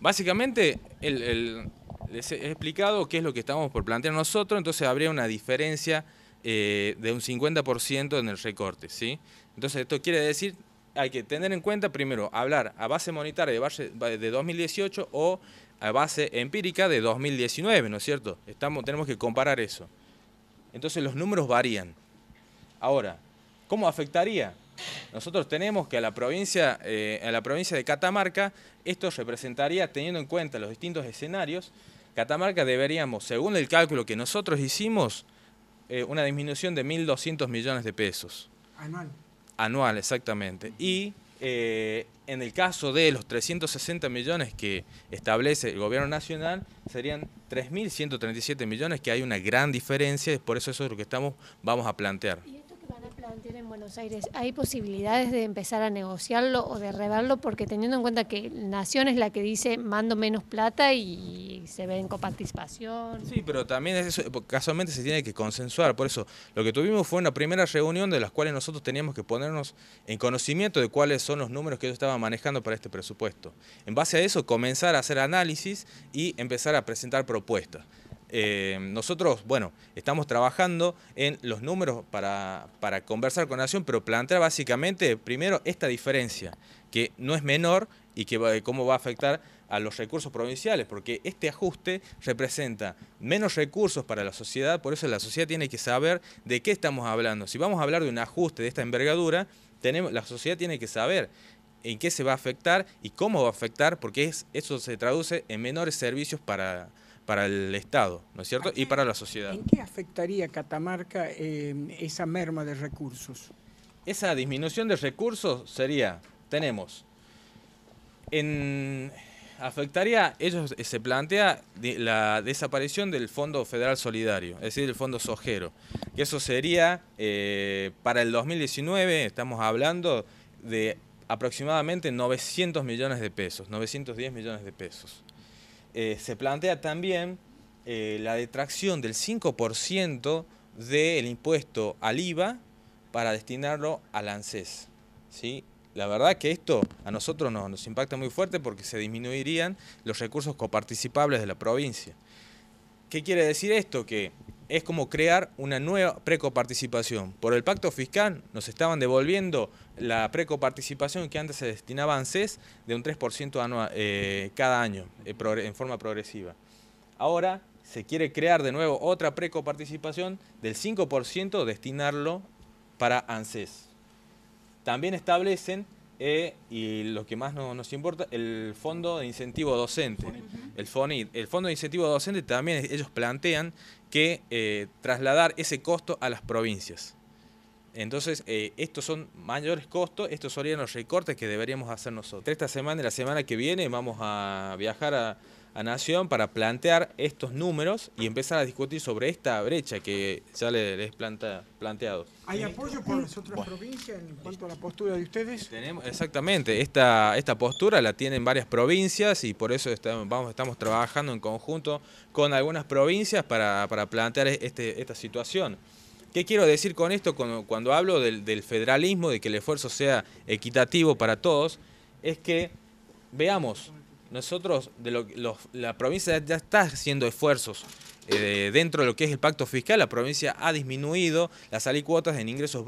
Básicamente, el, les he explicado qué es lo que estamos por plantear nosotros, entonces habría una diferencia eh, de un 50% en el recorte, ¿sí? Entonces esto quiere decir, hay que tener en cuenta primero, hablar a base monetaria de, de 2018 o a base empírica de 2019, ¿no es cierto? Estamos, tenemos que comparar eso. Entonces los números varían. Ahora, ¿cómo afectaría? Nosotros tenemos que a la provincia, eh, a la provincia de Catamarca, esto representaría, teniendo en cuenta los distintos escenarios, Catamarca deberíamos, según el cálculo que nosotros hicimos, eh, una disminución de 1.200 millones de pesos. Anual. Anual, exactamente. Y eh, en el caso de los 360 millones que establece el gobierno nacional, serían 3.137 millones, que hay una gran diferencia, por eso eso es lo que estamos, vamos a plantear. Buenos Aires, ¿hay posibilidades de empezar a negociarlo o de reverlo? Porque teniendo en cuenta que Nación es la que dice mando menos plata y se ven en coparticipación Sí, pero también es eso, casualmente se tiene que consensuar. Por eso, lo que tuvimos fue una primera reunión de las cuales nosotros teníamos que ponernos en conocimiento de cuáles son los números que ellos estaban manejando para este presupuesto. En base a eso, comenzar a hacer análisis y empezar a presentar propuestas. Eh, nosotros, bueno, estamos trabajando en los números para, para conversar con la Nación, pero plantea básicamente, primero, esta diferencia, que no es menor y que cómo va a afectar a los recursos provinciales, porque este ajuste representa menos recursos para la sociedad, por eso la sociedad tiene que saber de qué estamos hablando. Si vamos a hablar de un ajuste de esta envergadura, la sociedad tiene que saber en qué se va a afectar y cómo va a afectar, porque eso se traduce en menores servicios para para el Estado, ¿no es cierto? Y para la sociedad. ¿En qué afectaría Catamarca eh, esa merma de recursos? Esa disminución de recursos sería, tenemos, afectaría, ellos eh, se plantea la desaparición del Fondo Federal Solidario, es decir, el Fondo Sojero, que eso sería, eh, para el 2019 estamos hablando de aproximadamente 900 millones de pesos, 910 millones de pesos. Eh, se plantea también eh, la detracción del 5% del impuesto al IVA para destinarlo al ANSES. ¿sí? La verdad que esto a nosotros nos impacta muy fuerte porque se disminuirían los recursos coparticipables de la provincia. ¿Qué quiere decir esto? Que es como crear una nueva precoparticipación. Por el pacto fiscal nos estaban devolviendo la precoparticipación que antes se destinaba a ANSES de un 3% eh, cada año eh, en forma progresiva. Ahora se quiere crear de nuevo otra precoparticipación del 5% destinarlo para ANSES. También establecen, eh, y lo que más nos importa, el fondo de incentivo docente el el Fondo de Incentivo Docente, también ellos plantean que eh, trasladar ese costo a las provincias. Entonces, eh, estos son mayores costos, estos serían los recortes que deberíamos hacer nosotros. Esta semana y la semana que viene vamos a viajar a, a Nación para plantear estos números y empezar a discutir sobre esta brecha que ya les planta, planteado. ¿Hay apoyo por las otras provincias en cuanto a la postura de ustedes? exactamente, esta, esta postura la tienen varias provincias y por eso estamos, estamos trabajando en conjunto con algunas provincias para, plantear e, este, esta situación. ¿Qué quiero decir con esto cuando, hablo del federalismo, de que el esfuerzo sea equitativo para todos? Es que veamos nosotros, de lo, los, la provincia ya está haciendo esfuerzos. Eh, dentro de lo que es el pacto fiscal, la provincia ha disminuido las alicuotas en ingresos